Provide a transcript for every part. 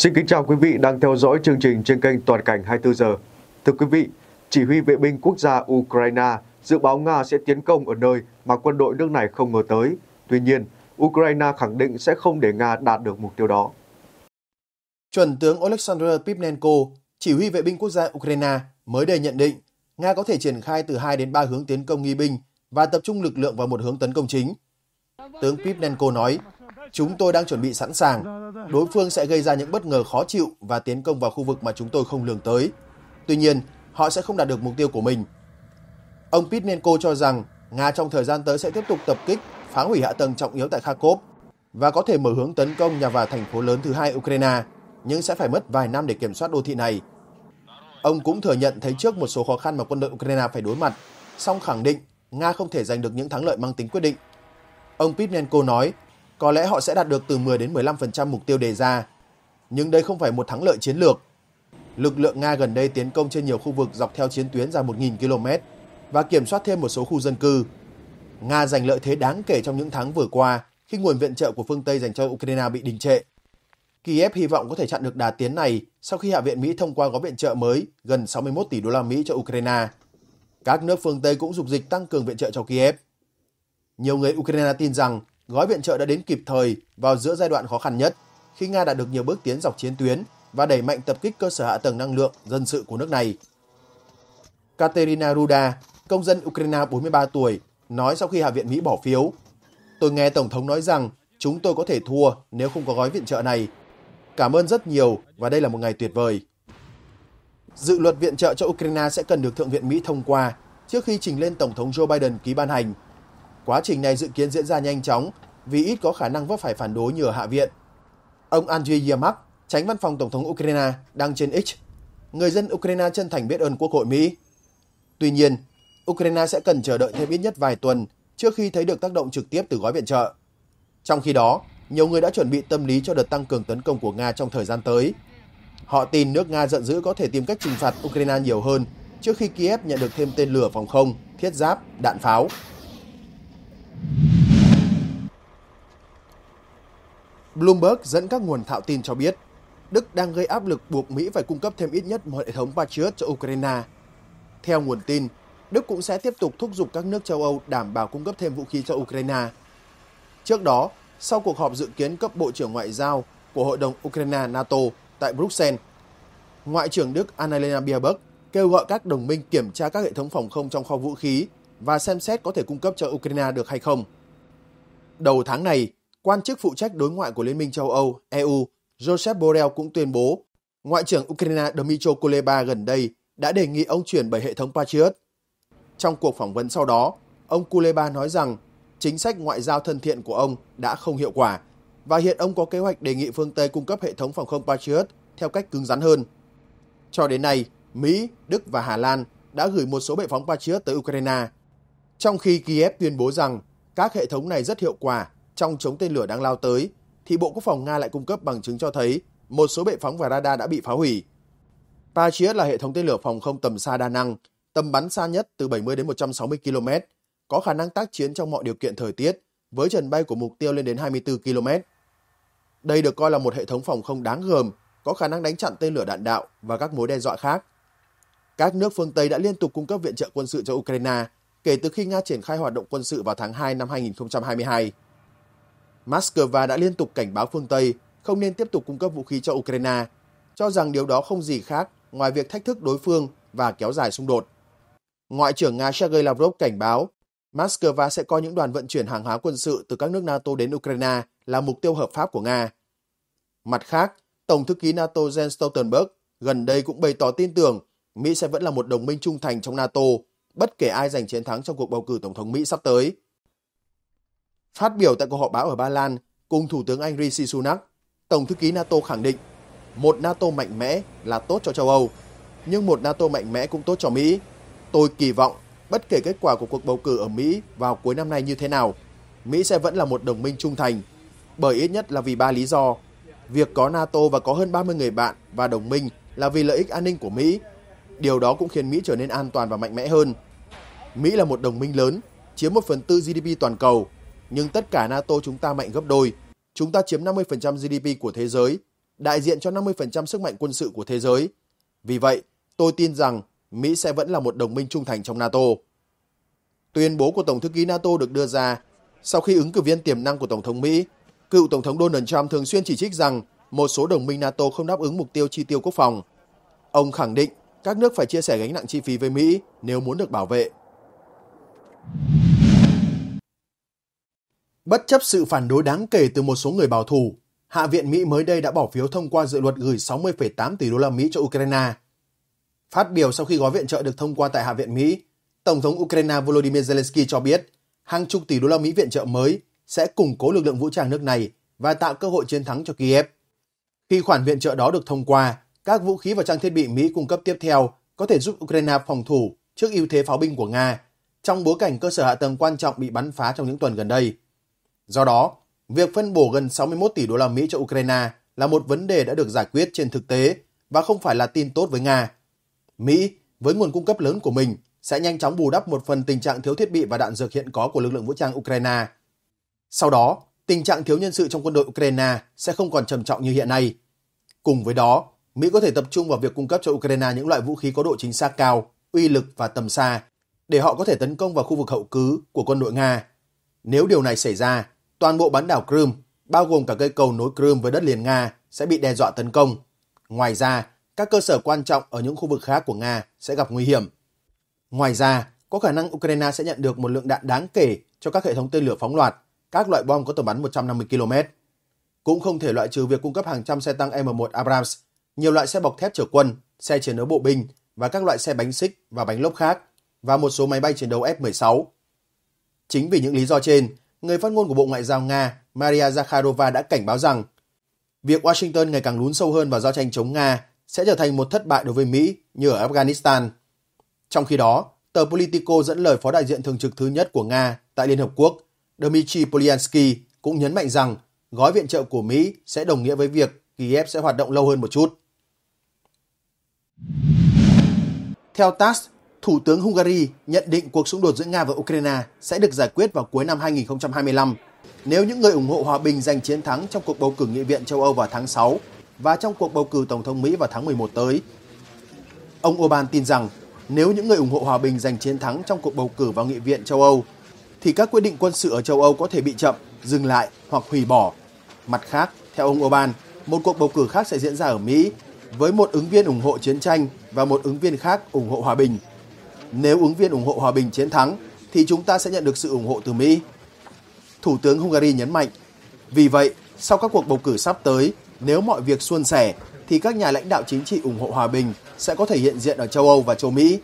Xin kính chào quý vị đang theo dõi chương trình trên kênh Toàn cảnh 24 giờ. Thưa quý vị, chỉ huy vệ binh quốc gia Ukraine dự báo Nga sẽ tiến công ở nơi mà quân đội nước này không ngờ tới. Tuy nhiên, Ukraine khẳng định sẽ không để Nga đạt được mục tiêu đó. Chuẩn tướng Oleksandr Pivnenko, chỉ huy vệ binh quốc gia Ukraine, mới đây nhận định Nga có thể triển khai từ 2 đến 3 hướng tiến công nghi binh và tập trung lực lượng vào một hướng tấn công chính. Tướng Pivnenko nói, Chúng tôi đang chuẩn bị sẵn sàng. Đối phương sẽ gây ra những bất ngờ khó chịu và tiến công vào khu vực mà chúng tôi không lường tới. Tuy nhiên, họ sẽ không đạt được mục tiêu của mình. Ông Pitnenko cho rằng Nga trong thời gian tới sẽ tiếp tục tập kích, phá hủy hạ tầng trọng yếu tại Kharkov và có thể mở hướng tấn công nhà vào thành phố lớn thứ hai Ukraine, nhưng sẽ phải mất vài năm để kiểm soát đô thị này. Ông cũng thừa nhận thấy trước một số khó khăn mà quân đội Ukraine phải đối mặt, song khẳng định Nga không thể giành được những thắng lợi mang tính quyết định. Ông Pitnenko nói có lẽ họ sẽ đạt được từ 10 đến 15% mục tiêu đề ra. Nhưng đây không phải một thắng lợi chiến lược. Lực lượng Nga gần đây tiến công trên nhiều khu vực dọc theo chiến tuyến dài 1.000 km và kiểm soát thêm một số khu dân cư. Nga giành lợi thế đáng kể trong những tháng vừa qua khi nguồn viện trợ của phương Tây dành cho Ukraine bị đình trệ. Kiev hy vọng có thể chặn được đà tiến này sau khi Hạ viện Mỹ thông qua gói viện trợ mới gần 61 tỷ đô la Mỹ cho Ukraine. Các nước phương Tây cũng dục dịch tăng cường viện trợ cho Kiev. Nhiều người Ukraine tin rằng gói viện trợ đã đến kịp thời vào giữa giai đoạn khó khăn nhất, khi Nga đã được nhiều bước tiến dọc chiến tuyến và đẩy mạnh tập kích cơ sở hạ tầng năng lượng dân sự của nước này. Katerina Ruda, công dân Ukraine 43 tuổi, nói sau khi Hạ viện Mỹ bỏ phiếu. Tôi nghe Tổng thống nói rằng chúng tôi có thể thua nếu không có gói viện trợ này. Cảm ơn rất nhiều và đây là một ngày tuyệt vời. Dự luật viện trợ cho Ukraine sẽ cần được Thượng viện Mỹ thông qua trước khi trình lên Tổng thống Joe Biden ký ban hành Quá trình này dự kiến diễn ra nhanh chóng vì ít có khả năng vấp phải phản đối như ở Hạ viện. Ông Andriy Yermak, tránh văn phòng Tổng thống Ukraine, đăng trên X. Người dân Ukraine chân thành biết ơn Quốc hội Mỹ. Tuy nhiên, Ukraine sẽ cần chờ đợi thêm ít nhất vài tuần trước khi thấy được tác động trực tiếp từ gói viện trợ. Trong khi đó, nhiều người đã chuẩn bị tâm lý cho đợt tăng cường tấn công của Nga trong thời gian tới. Họ tin nước Nga giận dữ có thể tìm cách trừng phạt Ukraine nhiều hơn trước khi Kiev nhận được thêm tên lửa phòng không, thiết giáp, đạn pháo Bloomberg dẫn các nguồn thạo tin cho biết, Đức đang gây áp lực buộc Mỹ phải cung cấp thêm ít nhất một hệ thống Patriot cho Ukraine. Theo nguồn tin, Đức cũng sẽ tiếp tục thúc giục các nước châu Âu đảm bảo cung cấp thêm vũ khí cho Ukraine. Trước đó, sau cuộc họp dự kiến cấp Bộ trưởng Ngoại giao của Hội đồng Ukraine-NATO tại Bruxelles, Ngoại trưởng Đức Annalena Baerbock kêu gọi các đồng minh kiểm tra các hệ thống phòng không trong kho vũ khí và xem xét có thể cung cấp cho Ukraine được hay không. Đầu tháng này, Quan chức phụ trách đối ngoại của Liên minh châu Âu, EU, Joseph Borrell cũng tuyên bố Ngoại trưởng Ukraine Dmytro Kuleba gần đây đã đề nghị ông chuyển bảy hệ thống Patriot. Trong cuộc phỏng vấn sau đó, ông Kuleba nói rằng chính sách ngoại giao thân thiện của ông đã không hiệu quả và hiện ông có kế hoạch đề nghị phương Tây cung cấp hệ thống phòng không Patriot theo cách cứng rắn hơn. Cho đến nay, Mỹ, Đức và Hà Lan đã gửi một số bệ phóng Patriot tới Ukraine, trong khi Kiev tuyên bố rằng các hệ thống này rất hiệu quả trong chống tên lửa đang lao tới, thì Bộ Quốc phòng Nga lại cung cấp bằng chứng cho thấy một số bệ phóng và radar đã bị phá hủy. Patriot là hệ thống tên lửa phòng không tầm xa đa năng, tầm bắn xa nhất từ 70 đến 160 km, có khả năng tác chiến trong mọi điều kiện thời tiết, với trần bay của mục tiêu lên đến 24 km. Đây được coi là một hệ thống phòng không đáng gờm, có khả năng đánh chặn tên lửa đạn đạo và các mối đe dọa khác. Các nước phương Tây đã liên tục cung cấp viện trợ quân sự cho Ukraine kể từ khi Nga triển khai hoạt động quân sự vào tháng 2 năm 2022. Moscow đã liên tục cảnh báo phương Tây không nên tiếp tục cung cấp vũ khí cho Ukraine, cho rằng điều đó không gì khác ngoài việc thách thức đối phương và kéo dài xung đột. Ngoại trưởng Nga Sergei Lavrov cảnh báo Moscow sẽ coi những đoàn vận chuyển hàng hóa quân sự từ các nước NATO đến Ukraine là mục tiêu hợp pháp của Nga. Mặt khác, Tổng thư ký NATO Jens Stoltenberg gần đây cũng bày tỏ tin tưởng Mỹ sẽ vẫn là một đồng minh trung thành trong NATO, bất kể ai giành chiến thắng trong cuộc bầu cử Tổng thống Mỹ sắp tới. Phát biểu tại cuộc họp báo ở Ba Lan cùng Thủ tướng Anh Rishi Sunak, Tổng thư ký NATO khẳng định một NATO mạnh mẽ là tốt cho châu Âu, nhưng một NATO mạnh mẽ cũng tốt cho Mỹ. Tôi kỳ vọng bất kể kết quả của cuộc bầu cử ở Mỹ vào cuối năm nay như thế nào, Mỹ sẽ vẫn là một đồng minh trung thành, bởi ít nhất là vì ba lý do. Việc có NATO và có hơn 30 người bạn và đồng minh là vì lợi ích an ninh của Mỹ. Điều đó cũng khiến Mỹ trở nên an toàn và mạnh mẽ hơn. Mỹ là một đồng minh lớn, chiếm một phần tư GDP toàn cầu nhưng tất cả NATO chúng ta mạnh gấp đôi. Chúng ta chiếm 50% GDP của thế giới, đại diện cho 50% sức mạnh quân sự của thế giới. Vì vậy, tôi tin rằng Mỹ sẽ vẫn là một đồng minh trung thành trong NATO. Tuyên bố của Tổng thư ký NATO được đưa ra sau khi ứng cử viên tiềm năng của Tổng thống Mỹ, cựu Tổng thống Donald Trump thường xuyên chỉ trích rằng một số đồng minh NATO không đáp ứng mục tiêu chi tiêu quốc phòng. Ông khẳng định các nước phải chia sẻ gánh nặng chi phí với Mỹ nếu muốn được bảo vệ. Bất chấp sự phản đối đáng kể từ một số người bảo thủ, Hạ viện Mỹ mới đây đã bỏ phiếu thông qua dự luật gửi 60,8 tỷ đô la Mỹ cho Ukraine. Phát biểu sau khi gói viện trợ được thông qua tại Hạ viện Mỹ, Tổng thống Ukraine Volodymyr Zelensky cho biết hàng chục tỷ đô la Mỹ viện trợ mới sẽ củng cố lực lượng vũ trang nước này và tạo cơ hội chiến thắng cho Kiev. Khi khoản viện trợ đó được thông qua, các vũ khí và trang thiết bị Mỹ cung cấp tiếp theo có thể giúp Ukraine phòng thủ trước ưu thế pháo binh của Nga trong bối cảnh cơ sở hạ tầng quan trọng bị bắn phá trong những tuần gần đây. Do đó, việc phân bổ gần 61 tỷ đô la Mỹ cho Ukraine là một vấn đề đã được giải quyết trên thực tế và không phải là tin tốt với Nga. Mỹ, với nguồn cung cấp lớn của mình, sẽ nhanh chóng bù đắp một phần tình trạng thiếu thiết bị và đạn dược hiện có của lực lượng vũ trang Ukraine. Sau đó, tình trạng thiếu nhân sự trong quân đội Ukraine sẽ không còn trầm trọng như hiện nay. Cùng với đó, Mỹ có thể tập trung vào việc cung cấp cho Ukraine những loại vũ khí có độ chính xác cao, uy lực và tầm xa để họ có thể tấn công vào khu vực hậu cứ của quân đội Nga. Nếu điều này xảy ra, toàn bộ bán đảo Crimea, bao gồm cả cây cầu nối Crimea với đất liền Nga, sẽ bị đe dọa tấn công. Ngoài ra, các cơ sở quan trọng ở những khu vực khác của Nga sẽ gặp nguy hiểm. Ngoài ra, có khả năng Ukraine sẽ nhận được một lượng đạn đáng kể cho các hệ thống tên lửa phóng loạt, các loại bom có tầm bắn 150 km. Cũng không thể loại trừ việc cung cấp hàng trăm xe tăng M1 Abrams, nhiều loại xe bọc thép chở quân, xe chiến đấu bộ binh và các loại xe bánh xích và bánh lốp khác và một số máy bay chiến đấu F-16. Chính vì những lý do trên người phát ngôn của Bộ Ngoại giao Nga Maria Zakharova đã cảnh báo rằng việc Washington ngày càng lún sâu hơn vào giao tranh chống Nga sẽ trở thành một thất bại đối với Mỹ như ở Afghanistan. Trong khi đó, tờ Politico dẫn lời phó đại diện thường trực thứ nhất của Nga tại Liên Hợp Quốc, Dmitry Polyansky cũng nhấn mạnh rằng gói viện trợ của Mỹ sẽ đồng nghĩa với việc Kiev sẽ hoạt động lâu hơn một chút. Theo TASS, Thủ tướng Hungary nhận định cuộc xung đột giữa Nga và Ukraine sẽ được giải quyết vào cuối năm 2025 nếu những người ủng hộ hòa bình giành chiến thắng trong cuộc bầu cử nghị viện châu Âu vào tháng 6 và trong cuộc bầu cử tổng thống Mỹ vào tháng 11 tới. Ông Orbán tin rằng nếu những người ủng hộ hòa bình giành chiến thắng trong cuộc bầu cử vào nghị viện châu Âu thì các quyết định quân sự ở châu Âu có thể bị chậm, dừng lại hoặc hủy bỏ. Mặt khác, theo ông Orbán, một cuộc bầu cử khác sẽ diễn ra ở Mỹ với một ứng viên ủng hộ chiến tranh và một ứng viên khác ủng hộ hòa bình. Nếu ứng viên ủng hộ hòa bình chiến thắng, thì chúng ta sẽ nhận được sự ủng hộ từ Mỹ. Thủ tướng Hungary nhấn mạnh, vì vậy, sau các cuộc bầu cử sắp tới, nếu mọi việc suôn sẻ, thì các nhà lãnh đạo chính trị ủng hộ hòa bình sẽ có thể hiện diện ở châu Âu và châu Mỹ.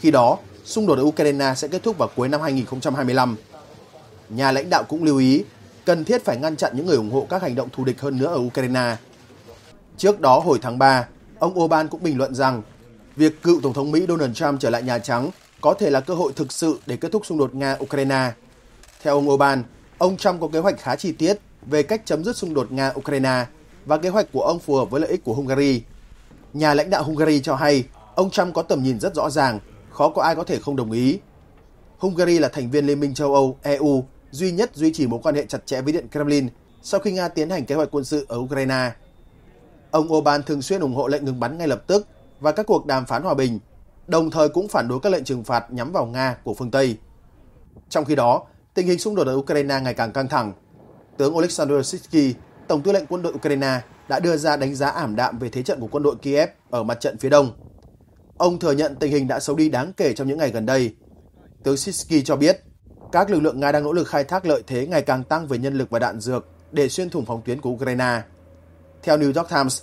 Khi đó, xung đột ở Ukraine sẽ kết thúc vào cuối năm 2025. Nhà lãnh đạo cũng lưu ý cần thiết phải ngăn chặn những người ủng hộ các hành động thù địch hơn nữa ở Ukraine. Trước đó hồi tháng 3, ông Orbán cũng bình luận rằng Việc cựu Tổng thống Mỹ Donald Trump trở lại Nhà Trắng có thể là cơ hội thực sự để kết thúc xung đột Nga-Ukraine. Theo ông Orbán, ông Trump có kế hoạch khá chi tiết về cách chấm dứt xung đột Nga-Ukraine và kế hoạch của ông phù hợp với lợi ích của Hungary. Nhà lãnh đạo Hungary cho hay ông Trump có tầm nhìn rất rõ ràng, khó có ai có thể không đồng ý. Hungary là thành viên Liên minh châu Âu EU duy nhất duy trì mối quan hệ chặt chẽ với Điện Kremlin sau khi Nga tiến hành kế hoạch quân sự ở Ukraine. Ông Orbán thường xuyên ủng hộ lệnh ngừng bắn ngay lập tức và các cuộc đàm phán hòa bình, đồng thời cũng phản đối các lệnh trừng phạt nhắm vào Nga của phương Tây. Trong khi đó, tình hình xung đột ở Ukraine ngày càng căng thẳng. Tướng Oleksandr Sitsky, Tổng tư lệnh quân đội Ukraine, đã đưa ra đánh giá ảm đạm về thế trận của quân đội Kiev ở mặt trận phía đông. Ông thừa nhận tình hình đã xấu đi đáng kể trong những ngày gần đây. Tướng Sitsky cho biết, các lực lượng Nga đang nỗ lực khai thác lợi thế ngày càng tăng về nhân lực và đạn dược để xuyên thủng phòng tuyến của Ukraine. Theo New York Times,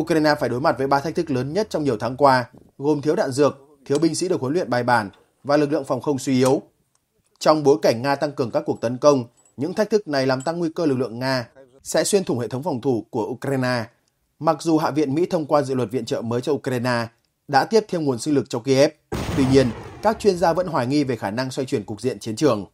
Ukraine phải đối mặt với ba thách thức lớn nhất trong nhiều tháng qua, gồm thiếu đạn dược, thiếu binh sĩ được huấn luyện bài bản và lực lượng phòng không suy yếu. Trong bối cảnh Nga tăng cường các cuộc tấn công, những thách thức này làm tăng nguy cơ lực lượng Nga sẽ xuyên thủng hệ thống phòng thủ của Ukraine. Mặc dù Hạ viện Mỹ thông qua dự luật viện trợ mới cho Ukraine đã tiếp thêm nguồn sinh lực cho Kiev, tuy nhiên các chuyên gia vẫn hoài nghi về khả năng xoay chuyển cục diện chiến trường.